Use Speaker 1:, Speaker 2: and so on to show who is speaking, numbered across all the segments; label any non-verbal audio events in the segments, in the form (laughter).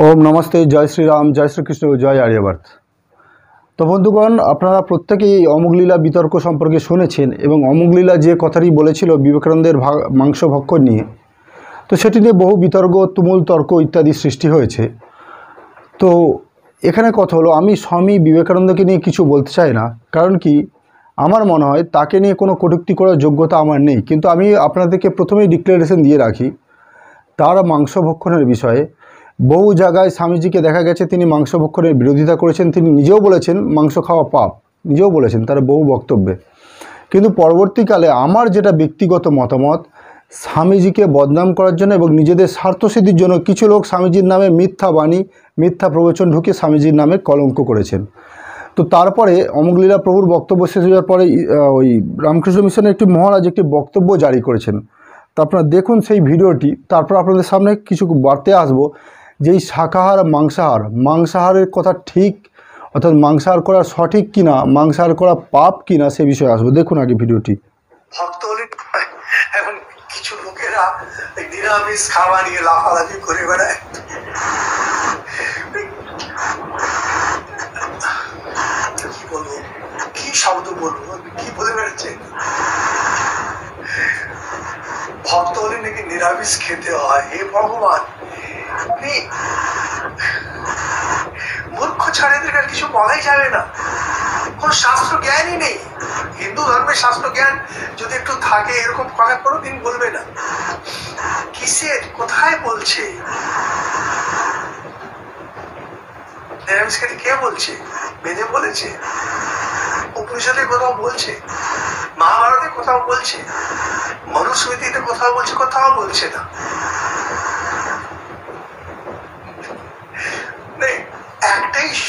Speaker 1: ওম নমস্তে জয় শ্রীরাম জয় শ্রীকৃষ্ণ জয় আর্যভার্থ তো বন্ধুগণ আপনারা প্রত্যেকেই অমুকলীলা বিতর্ক সম্পর্কে শুনেছেন এবং অমুকলীলা যে কথাটি বলেছিল বিবেকানন্দের মাংস ভক্ষণ নিয়ে তো সেটি নিয়ে বহু বিতর্ক তুমুল তর্ক ইত্যাদি সৃষ্টি হয়েছে তো এখানে কথা হলো আমি স্বামী বিবেকানন্দকে নিয়ে কিছু বলতে চাই না কারণ কি আমার মনে হয় তাকে নিয়ে কোনো কটুক্তি করার যোগ্যতা আমার নেই কিন্তু আমি আপনাদেরকে প্রথমেই ডিক্লারেশন দিয়ে রাখি তার মাংস ভক্ষণের বিষয়ে বহু জায়গায় স্বামীজিকে দেখা গেছে তিনি মাংস ভক্ষণের বিরোধিতা করেছেন তিনি নিজেও বলেছেন মাংস খাওয়া পাপ নিজেও বলেছেন তার বহু বক্তব্যে কিন্তু পরবর্তীকালে আমার যেটা ব্যক্তিগত মতামত স্বামীজিকে বদনাম করার জন্য এবং নিজেদের স্বার্থসিদ্ধির জন্য কিছু লোক স্বামীজির নামে মিথ্যা বাণী মিথ্যা প্রবচন ঢুকে স্বামীজির নামে কলঙ্ক করেছেন তো তারপরে অমুকলীলা প্রভুর বক্তব্য শেষ হওয়ার পরে ওই রামকৃষ্ণ মিশনের একটি মহারাজ একটি বক্তব্য জারি করেছেন তা আপনারা দেখুন সেই ভিডিওটি তারপর আপনাদের সামনে কিছু বাড়তে আসবো যেই শাকাহার মাংসাহার মাংসাহারের কথা ঠিক অর্থাৎ মাংসাহার করা সঠিক কিনা মাংসাহার করা পাপ কিনা সে বিষয়ে আসবো দেখুন আগে ভিডিওটি ভক্ত কিছু লোকেরা নিরামিষ খাওয়া নিয়ে লাফালাফি করে বেড়ায় কি শব্দ বলবো কি বলে বেড়াচ্ছে ভক্ত হলে নাকি নিরামিষ খেতে হয় হে ভগবান গরিব মূর্খ কিছু বলাই যাবে না শাস্ত্র জ্ঞানই নেই হিন্দু ধর্মের শাস্ত্র জ্ঞান যদি একটু থাকে এরকম কথা বলবে না কিসের কোথায় বলছে কে বলছে বেদে বলেছে উপনিষদে কোথাও বলছে মহাভারতে কোথাও বলছে মনুস্মৃতিতে কোথাও বলছে কোথাও বলছে না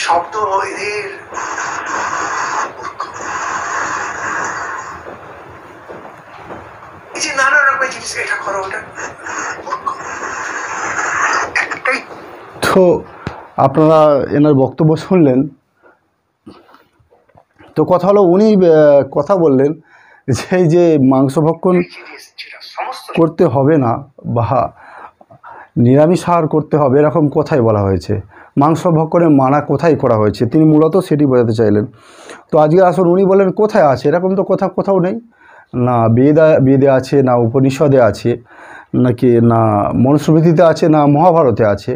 Speaker 1: শব্দ বৈরীর এই যে নানা রকমের জিনিস এটা করো ওটা তো আপনারা এনার বক্তব্য শুনলেন তো কথা হলো উনি কথা বললেন যে যে মাংস ভক্ষণ করতে হবে না বা নিরামিষ আহার করতে হবে এরকম কথাই বলা হয়েছে মাংস মাংসভক্ষণের মানা কোথায় করা হয়েছে তিনি মূলত সেটি বোঝাতে চাইলেন তো আজকে আসুন উনি বলেন কোথায় আছে এরকম তো কোথাও কোথাও নেই না বেদ বেদে আছে না উপনিষদে আছে নাকি না মনুস্মৃতিতে আছে না মহাভারতে আছে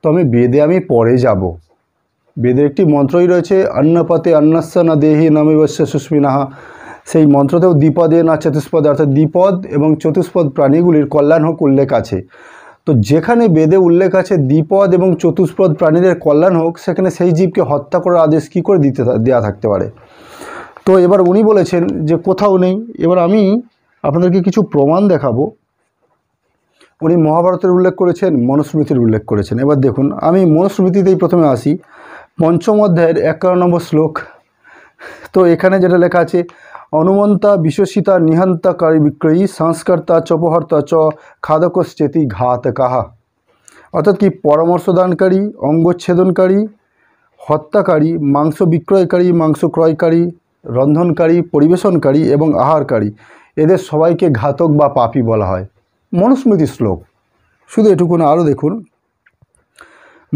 Speaker 1: তো আমি বেদে আমি পরে যাব বেদের একটি মন্ত্রই রয়েছে অন্নপতে অন্নস্য না দেহি নমিবস্য সুস্মিনাহা সেই মন্ত্রতেও দ্বিপদে না চতুষ্পদে অর্থাৎ দ্বিপদ এবং চতুষ্পদ প্রাণীগুলির কল্যাণ হোক উল্লেখ আছে তো যেখানে বেদে উল্লেখ আছে দ্বিপদ এবং চতুষ্পদ প্রাণীদের কল্যাণ হোক সেখানে সেই জীবকে হত্যা করার আদেশ কী করে দিতে দেওয়া থাকতে পারে তো এবার উনি বলেছেন যে কোথাও নেই এবার আমি আপনাদেরকে কিছু প্রমাণ দেখাবো উনি মহাভারতের উল্লেখ করেছেন মনুস্মৃতির উল্লেখ করেছেন এবার দেখুন আমি মনুস্মৃতিতেই প্রথমে আসি পঞ্চম অধ্যায়ের একান্ন নম্বর শ্লোক তো এখানে যেটা লেখা আছে অনুমন্তা বিশ্বসিতা নিহন্তা বিক্রয়ী সংস্কর্তা চপহর্তা চ খাদকশ্চেতি কাহা অর্থাৎ কি পরামর্শদানকারী অঙ্গচ্ছেদনকারী হত্যাকারী মাংস বিক্রয়কারী মাংস ক্রয়কারী রন্ধনকারী পরিবেশনকারী এবং আহারকারী এদের সবাইকে ঘাতক বা পাপি বলা হয় মনুস্মৃতি শ্লোক শুধু এটুকু আরও দেখুন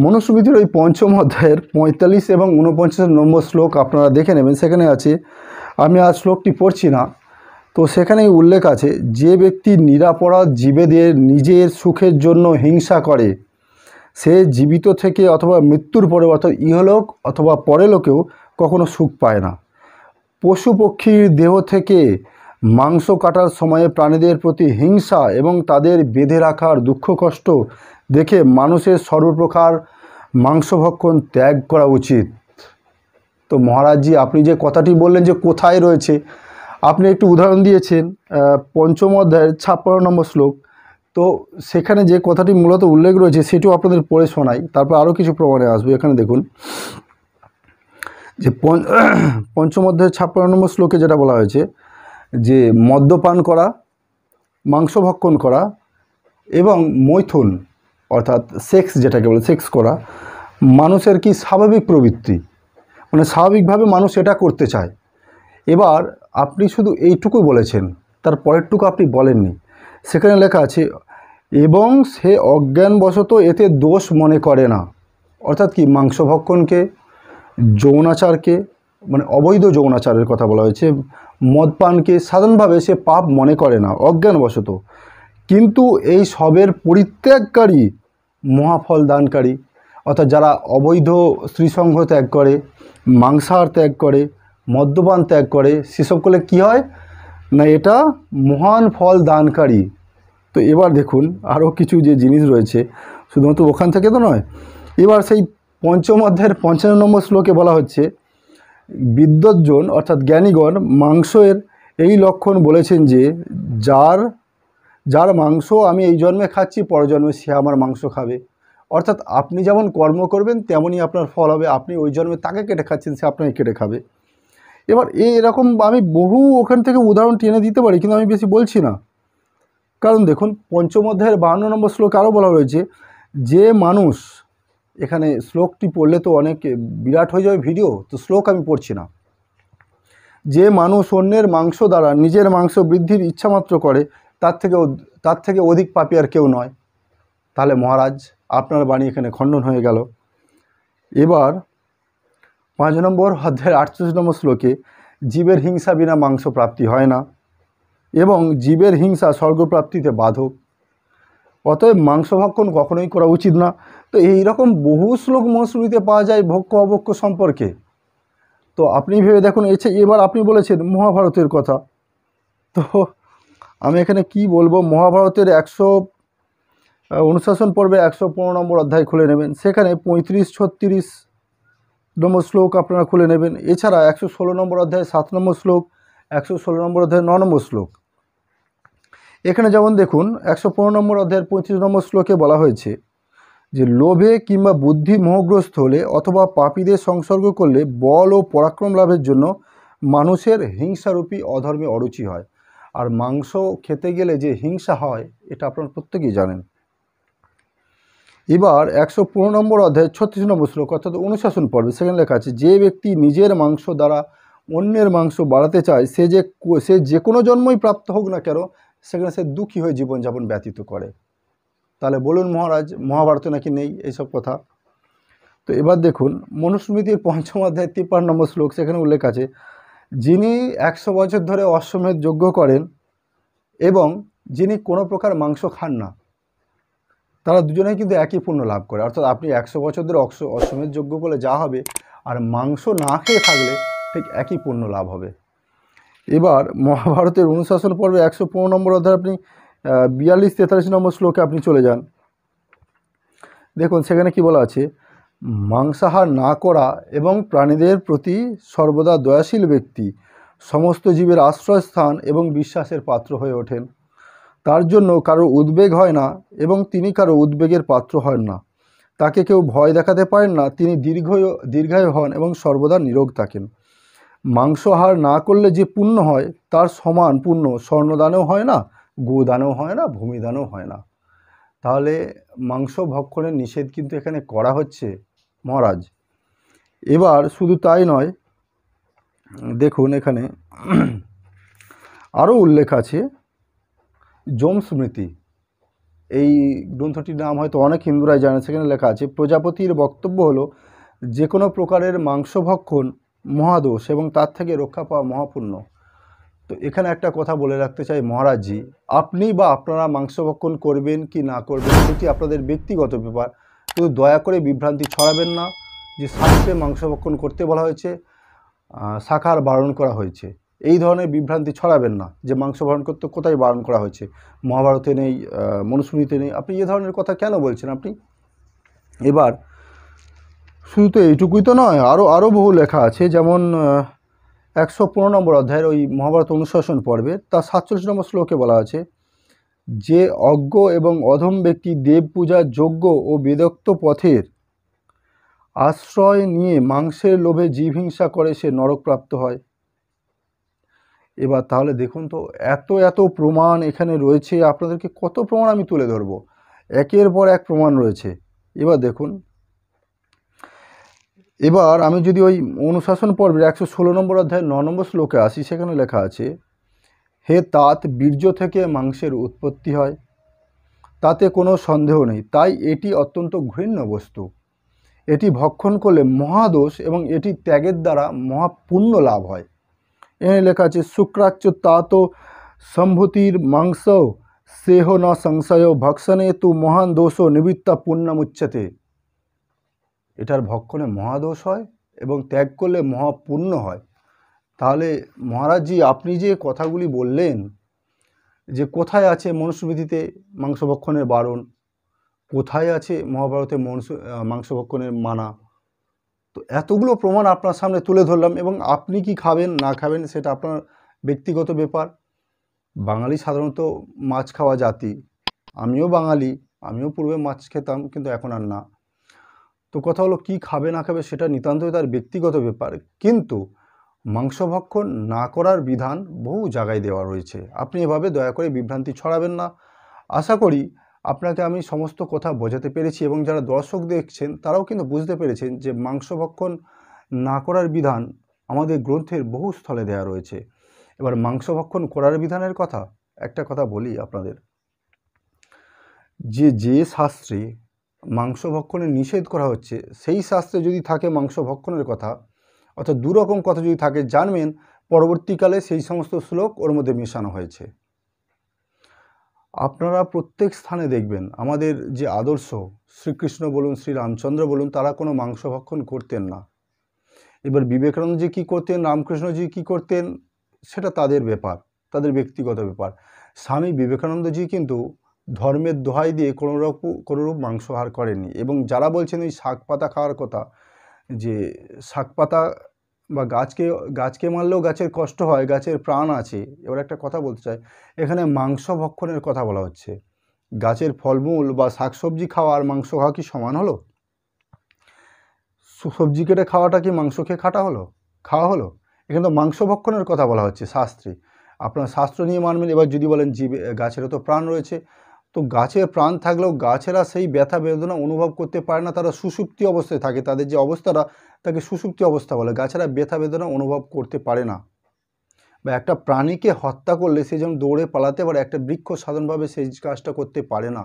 Speaker 1: মনুস্মৃতির ওই পঞ্চম অধ্যায়ের পঁয়তাল্লিশ এবং ঊনপঞ্চাশ নম্বর শ্লোক আপনারা দেখে নেবেন সেখানে আছে আমি আর শ্লোকটি পড়ছি না তো সেখানেই উল্লেখ আছে যে ব্যক্তি নিরাপরাধ জীবেদের নিজের সুখের জন্য হিংসা করে সে জীবিত থেকে অথবা মৃত্যুর পরে অর্থাৎ ইহলোক অথবা লোকেও কখনো সুখ পায় না পশু পক্ষীর দেহ থেকে মাংস কাটার সময়ে প্রাণীদের প্রতি হিংসা এবং তাদের বেঁধে রাখার দুঃখ কষ্ট দেখে মানুষের সর্বপ্রকার মাংসভক্ষণ ত্যাগ করা উচিত তো মহারাজজি আপনি যে কথাটি বললেন যে কোথায় রয়েছে আপনি একটু উদাহরণ দিয়েছেন পঞ্চম অধ্যায়ের ছাপ্পান্ন নম্বর শ্লোক তো সেখানে যে কথাটি মূলত উল্লেখ রয়েছে সেটিও আপনাদের পড়ে শোনাই তারপর আরও কিছু প্রমাণে আসবে এখানে দেখুন যে (clears throat) পঞ্চম অধ্যায়ের ছাপ্পান্ন নম্বর শ্লোকে যেটা বলা হয়েছে যে মদ্যপান করা মাংস ভক্ষণ করা এবং মৈথুন অর্থাৎ সেক্স যেটাকে বলে সেক্স করা মানুষের কি স্বাভাবিক প্রবৃত্তি মানে স্বাভাবিকভাবে মানুষ এটা করতে চায় এবার আপনি শুধু এইটুকু বলেছেন তার পরেরটুকু আপনি বলেননি সেখানে লেখা আছে এবং সে অজ্ঞানবশত এতে দোষ মনে করে না অর্থাৎ কি মাংসভক্ষণকে যৌনাচারকে মানে অবৈধ যৌনাচারের কথা বলা হয়েছে মদপানকে সাধারণভাবে সে পাপ মনে করে না অজ্ঞানবশত কিন্তু এই সবের পরিত্যাগকারী মহাফল দানকারী অর্থাৎ যারা অবৈধ স্ত্রীসংঘ ত্যাগ করে মাংসাহার ত্যাগ করে মদ্যপান ত্যাগ করে সেসব করলে কী হয় না এটা মহান ফল দানকারী তো এবার দেখুন আরও কিছু যে জিনিস রয়েছে শুধুমাত্র ওখান থেকে তো নয় এবার সেই পঞ্চম অধ্যায়ের পঞ্চান্ন নম্বর শ্লোকে বলা হচ্ছে বিদ্যজন অর্থাৎ জ্ঞানীগণ মাংসের এই লক্ষণ বলেছেন যে যার যার মাংস আমি এই জন্মে খাচ্ছি পরজন্মে সে আমার মাংস খাবে অর্থাৎ আপনি যেমন কর্ম করবেন তেমনই আপনার ফল হবে আপনি ওই জন্মে তাকে কেটে খাচ্ছেন সে আপনাকে কেটে খাবে এবার এরকম আমি বহু ওখান থেকে উদাহরণ টেনে দিতে পারি কিন্তু আমি বেশি বলছি না কারণ দেখুন পঞ্চম অধ্যায়ের বান্ন নম্বর শ্লোক আরও বলা রয়েছে যে মানুষ এখানে শ্লোকটি পড়লে তো অনেক বিরাট হয়ে যাবে ভিডিও তো শ্লোক আমি পড়ছি না যে মানুষ অন্যের মাংস দ্বারা নিজের মাংস বৃদ্ধির ইচ্ছা মাত্র করে তার থেকে তার থেকে অধিক পাপি আর কেউ নয় তাহলে মহারাজ আপনার বাণী এখানে খণ্ডন হয়ে গেল এবার পাঁচ নম্বর অধ্যায়ের আটচল্লিশ নম্বর শ্লোকে জীবের হিংসা বিনা মাংস প্রাপ্তি হয় না এবং জীবের হিংসা স্বর্গপ্রাপ্তিতে বাধক অতএব মাংস ভক্ষণ কখনোই করা উচিত না তো এই রকম বহু শ্লোক মনসুরিতে পাওয়া যায় ভক্ষ অভক্ষ সম্পর্কে তো আপনি ভেবে দেখুন এছে এবার আপনি বলেছেন মহাভারতের কথা তো আমি এখানে কি বলবো মহাভারতের একশো অনুশাসন পর্বে একশো পনেরো নম্বর অধ্যায় খুলে নেবেন সেখানে পঁয়ত্রিশ ছত্রিশ নম্বর শ্লোক আপনারা খুলে নেবেন এছাড়া একশো ষোলো নম্বর অধ্যায় সাত নম্বর শ্লোক একশো ষোলো নম্বর অধ্যায় ন নম্বর শ্লোক এখানে যেমন দেখুন একশো পনেরো নম্বর অধ্যায়ের পঁচিশ নম্বর শ্লোকে বলা হয়েছে যে লোভে কিংবা বুদ্ধি মোহগ্রস্ত হলে অথবা পাপীদের সংসর্গ করলে বল ও পরাক্রম লাভের জন্য মানুষের হিংসারূপী অধর্মে অরুচি হয় আর মাংস খেতে গেলে যে হিংসা হয় এটা আপনার প্রত্যেকেই জানেন এবার একশো পনেরো নম্বর অধ্যায় ছত্রিশ নম্বর শ্লোক অর্থাৎ অনুশাসন পর্বে সেখানে লেখা আছে যে ব্যক্তি নিজের মাংস দ্বারা অন্যের মাংস বাড়াতে চায় সে যে সে যে কোনো জন্মই প্রাপ্ত হোক না কেন সেখানে সে দুঃখী হয়ে জীবনযাপন ব্যতীত করে তাহলে বলুন মহারাজ মহাভারত নাকি নেই এইসব কথা তো এবার দেখুন মনুস্মৃতির পঞ্চম অধ্যায় তিপ্পান্ন নম্বর শ্লোক সেখানে উল্লেখ আছে যিনি একশো বছর ধরে অশ্বমেধ যজ্ঞ করেন এবং যিনি কোনো প্রকার মাংস খান না তারা দুজনেই কিন্তু একই পুণ্য লাভ করে অর্থাৎ আপনি একশো বছর ধরে অক্ষ অশ্বমেধ যোগ্য বলে যা হবে আর মাংস না খেয়ে থাকলে ঠিক একই পুণ্য লাভ হবে এবার মহাভারতের অনুশাসন পর্বে একশো পনেরো নম্বর অধ্যায় আপনি বিয়াল্লিশ তেতাল্লিশ নম্বর শ্লোকে আপনি চলে যান দেখুন সেখানে কি বলা আছে মাংসাহার না করা এবং প্রাণীদের প্রতি সর্বদা দয়াশীল ব্যক্তি সমস্ত জীবের আশ্রয়স্থান এবং বিশ্বাসের পাত্র হয়ে ওঠেন তার জন্য কারো উদ্বেগ হয় না এবং তিনি কারো উদ্বেগের পাত্র হন না তাকে কেউ ভয় দেখাতে পারেন না তিনি দীর্ঘ দীর্ঘায়ু হন এবং সর্বদা নিরোগ থাকেন মাংসহার না করলে যে পুণ্য হয় তার সমান পুণ্য স্বর্ণদানেও হয় না গোদানেও হয় না ভূমিদানও হয় না তাহলে মাংস ভক্ষণের নিষেধ কিন্তু এখানে করা হচ্ছে মহারাজ এবার শুধু তাই নয় দেখুন এখানে আরও উল্লেখ আছে জম স্মৃতি এই গ্রন্থটির নাম হয়তো অনেক হিন্দুরাই জানে সেখানে লেখা আছে প্রজাপতির বক্তব্য হলো যে কোনো প্রকারের মাংসভক্ষণ মহাদোষ এবং তার থেকে রক্ষা পাওয়া মহাপুণ্য তো এখানে একটা কথা বলে রাখতে চাই মহারাজজি আপনি বা আপনারা মাংসভক্ষণ করবেন কি না করবেন সেটি আপনাদের ব্যক্তিগত ব্যাপার কিন্তু দয়া করে বিভ্রান্তি ছড়াবেন না যে শাস্ত্রে মাংসভক্ষণ করতে বলা হয়েছে শাখার বারণ করা হয়েছে এই ধরনের বিভ্রান্তি ছড়াবেন না যে মাংস বারণ করতে কোথায় বারণ করা হয়েছে মহাভারতে নেই মনুস্মৃতিতে নেই আপনি এ ধরনের কথা কেন বলছেন আপনি এবার শুধু তো এইটুকুই তো নয় আরও আরও বহু লেখা আছে যেমন একশো পনেরো নম্বর অধ্যায়ের ওই মহাভারত অনুশাসন পর্বে তার সাতচল্লিশ নম্বর শ্লোকে বলা আছে যে অজ্ঞ এবং অধম ব্যক্তি দেব পূজা যোগ্য ও বেদক্ত পথের আশ্রয় নিয়ে মাংসের লোভে জীব হিংসা করে সে নরকপ্রাপ্ত হয় এবার তাহলে দেখুন তো এত এত প্রমাণ এখানে রয়েছে আপনাদেরকে কত প্রমাণ আমি তুলে ধরব একের পর এক প্রমাণ রয়েছে এবার দেখুন এবার আমি যদি ওই অনুশাসন পর্বের একশো ষোলো নম্বর অধ্যায় ন নম্বর শ্লোকে আসি সেখানে লেখা আছে হে তাঁত বীর্য থেকে মাংসের উৎপত্তি হয় তাতে কোনো সন্দেহ নেই তাই এটি অত্যন্ত ঘৃণ্য বস্তু এটি ভক্ষণ করলে মহাদোষ এবং এটি ত্যাগের দ্বারা মহাপুণ্য লাভ হয় এখানে লেখা আছে শুক্রাচ্য তাত সম্ভূতির মাংস সেহ ন সংশয় ভক্ষণে তু মহান দোষ নিবৃত্তা পুণ্যমুচ্ছতে এটার ভক্ষণে মহাদোষ হয় এবং ত্যাগ করলে মহাপুণ্য হয় তাহলে মহারাজজি আপনি যে কথাগুলি বললেন যে কোথায় আছে মনুস্মৃতিতে মাংসভক্ষণের বারণ কোথায় আছে মহাভারতে মনুষ মাংসভক্ষণের মানা তো এতগুলো প্রমাণ আপনার সামনে তুলে ধরলাম এবং আপনি কি খাবেন না খাবেন সেটা আপনার ব্যক্তিগত ব্যাপার বাঙালি সাধারণত মাছ খাওয়া জাতি আমিও বাঙালি আমিও পূর্বে মাছ খেতাম কিন্তু এখন আর না তো কথা হলো কি খাবে না খাবে সেটা নিতান্তই তার ব্যক্তিগত ব্যাপার কিন্তু মাংসভক্ষণ না করার বিধান বহু জায়গায় দেওয়া রয়েছে আপনি এভাবে দয়া করে বিভ্রান্তি ছড়াবেন না আশা করি আপনাকে আমি সমস্ত কথা বোঝাতে পেরেছি এবং যারা দর্শক দেখছেন তারাও কিন্তু বুঝতে পেরেছেন যে মাংসভক্ষণ না করার বিধান আমাদের গ্রন্থের বহু স্থলে দেয়া রয়েছে এবার মাংসভক্ষণ করার বিধানের কথা একটা কথা বলি আপনাদের যে যে শাস্ত্রে মাংসভক্ষণের নিষেধ করা হচ্ছে সেই শাস্ত্রে যদি থাকে মাংসভক্ষণের কথা অর্থাৎ দুরকম কথা যদি থাকে জানবেন পরবর্তীকালে সেই সমস্ত শ্লোক ওর মধ্যে মেশানো হয়েছে আপনারা প্রত্যেক স্থানে দেখবেন আমাদের যে আদর্শ শ্রীকৃষ্ণ বলুন শ্রীরামচন্দ্র বলুন তারা কোনো মাংস ভক্ষণ করতেন না এবার বিবেকানন্দজি কী করতেন রামকৃষ্ণজি কী করতেন সেটা তাদের ব্যাপার তাদের ব্যক্তিগত ব্যাপার স্বামী বিবেকানন্দজি কিন্তু ধর্মের দোহাই দিয়ে কোনোরূপ কোনোরূপ মাংসহার করেনি এবং যারা বলছেন ওই শাক পাতা খাওয়ার কথা যে শাক পাতা বা গাছকে গাছকে মারলেও গাছের কষ্ট হয় গাছের প্রাণ আছে এবার একটা কথা বলতে চাই এখানে মাংস ভক্ষণের কথা বলা হচ্ছে গাছের ফলমূল বা শাকসবজি খাওয়া আর মাংস খাওয়া কি সমান হলো সবজি কেটে খাওয়াটা কি মাংস খেয়ে খাটা হলো খাওয়া হলো এখানে তো মাংস ভক্ষণের কথা বলা হচ্ছে শাস্ত্রে আপনার শাস্ত্র নিয়ে মানবেন এবার যদি বলেন জীবে গাছেরও তো প্রাণ রয়েছে তো গাছের প্রাণ থাকলেও গাছেরা সেই ব্যথা বেদনা অনুভব করতে পারে না তারা সুসুপ্তি অবস্থায় থাকে তাদের যে অবস্থাটা তাকে সুসুপ্তি অবস্থা বলে গাছেরা ব্যথা বেদনা অনুভব করতে পারে না বা একটা প্রাণীকে হত্যা করলে সে যেমন দৌড়ে পালাতে পারে একটা বৃক্ষ সাধারণভাবে সেই কাজটা করতে পারে না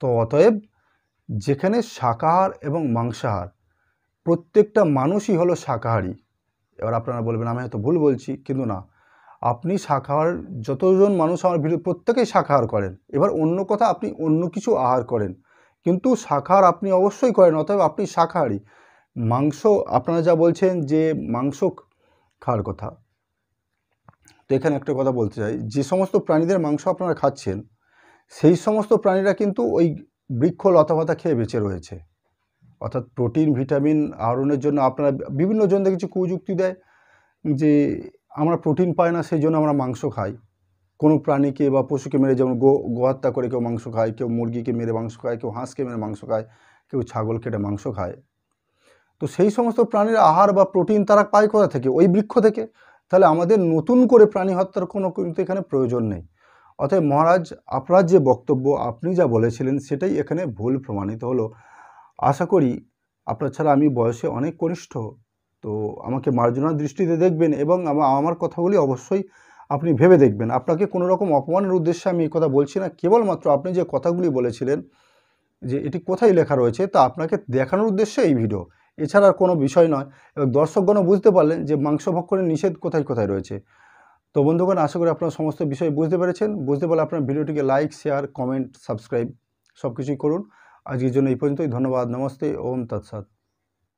Speaker 1: তো অতএব যেখানে শাকাহার এবং মাংসাহার প্রত্যেকটা মানুষই হলো শাকাহারী এবার আপনারা বলবেন আমি হয়তো ভুল বলছি কিন্তু না আপনি শাকাহার যতজন মানুষ আমার ভিড় প্রত্যেকেই শাকাহার করেন এবার অন্য কথা আপনি অন্য কিছু আহার করেন কিন্তু শাকাহার আপনি অবশ্যই করেন অতএব আপনি শাখারই মাংস আপনারা যা বলছেন যে মাংস খাওয়ার কথা তো এখানে একটা কথা বলতে চাই যে সমস্ত প্রাণীদের মাংস আপনারা খাচ্ছেন সেই সমস্ত প্রাণীরা কিন্তু ওই বৃক্ষ লতাপাতা খেয়ে বেঁচে রয়েছে অর্থাৎ প্রোটিন ভিটামিন আহরণের জন্য আপনারা বিভিন্ন জন দেখেছি কুযুক্তি দেয় যে আমরা প্রোটিন পাই না সেই জন্য আমরা মাংস খাই কোনো প্রাণীকে বা পশুকে মেরে যেমন গো গোহাত্যা করে কেউ মাংস খায় কেউ মুরগিকে মেরে মাংস খায় কেউ হাঁসকে মেরে মাংস খায় কেউ ছাগল কেটে মাংস খায় তো সেই সমস্ত প্রাণীর আহার বা প্রোটিন তারা পায় কোথা থেকে ওই বৃক্ষ থেকে তাহলে আমাদের নতুন করে প্রাণী হত্যার কোনো কিন্তু এখানে প্রয়োজন নেই অতএব মহারাজ আপনার যে বক্তব্য আপনি যা বলেছিলেন সেটাই এখানে ভুল প্রমাণিত হলো আশা করি আপনার ছাড়া আমি বয়সে অনেক কনিষ্ঠ তো আমাকে মার্জনার দৃষ্টিতে দেখবেন এবং আমার কথাগুলি অবশ্যই আপনি ভেবে দেখবেন আপনাকে কোনো রকম অপমানের উদ্দেশ্যে আমি এই কথা বলছি না কেবলমাত্র আপনি যে কথাগুলি বলেছিলেন যে এটি কোথায় লেখা রয়েছে তা আপনাকে দেখানোর উদ্দেশ্যে এই ভিডিও এছাড়া আর কোনো বিষয় নয় এবং দর্শকগণও বুঝতে পারলেন যে মাংস ভক্ষণের নিষেধ কোথায় কোথায় রয়েছে তো বন্ধুগণ আশা করি আপনারা সমস্ত বিষয় বুঝতে পেরেছেন বুঝতে পারলে আপনার ভিডিওটিকে লাইক শেয়ার কমেন্ট সাবস্ক্রাইব সব কিছুই করুন আজকের জন্য এই পর্যন্তই ধন্যবাদ নমস্তে ওম তৎসাদ